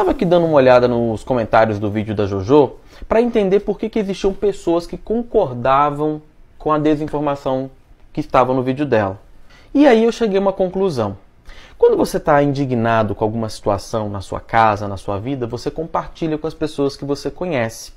Tava aqui dando uma olhada nos comentários do vídeo da JoJo para entender por que, que existiam pessoas que concordavam com a desinformação que estava no vídeo dela. E aí eu cheguei a uma conclusão. Quando você está indignado com alguma situação na sua casa, na sua vida, você compartilha com as pessoas que você conhece.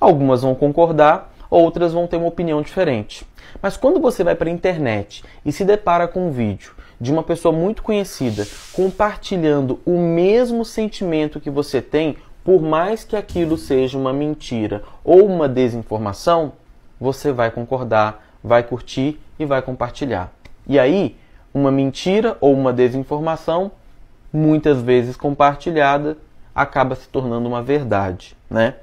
Algumas vão concordar, outras vão ter uma opinião diferente. Mas quando você vai para a internet e se depara com um vídeo de uma pessoa muito conhecida compartilhando o mesmo sentimento que você tem, por mais que aquilo seja uma mentira ou uma desinformação, você vai concordar, vai curtir e vai compartilhar. E aí, uma mentira ou uma desinformação, muitas vezes compartilhada, acaba se tornando uma verdade, né?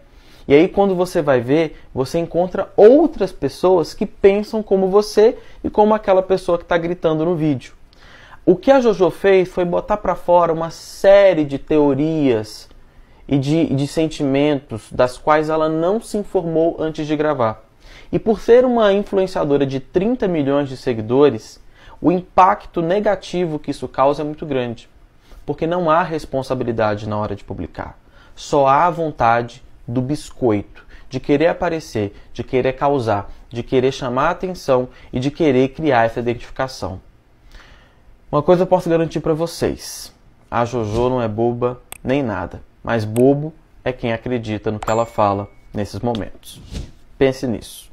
E aí, quando você vai ver, você encontra outras pessoas que pensam como você e como aquela pessoa que está gritando no vídeo. O que a JoJo fez foi botar para fora uma série de teorias e de, de, sentimentos das quais ela não se informou antes de gravar. E por ser uma influenciadora de 30 milhões de seguidores, o impacto negativo que isso causa é muito grande. Porque não há responsabilidade na hora de publicar. Só há a vontade do biscoito, de querer aparecer, de querer causar, de querer chamar a atenção e de querer criar essa identificação. Uma coisa eu posso garantir para vocês: a JoJo não é boba nem nada, mas bobo é quem acredita no que ela fala nesses momentos. Pense nisso.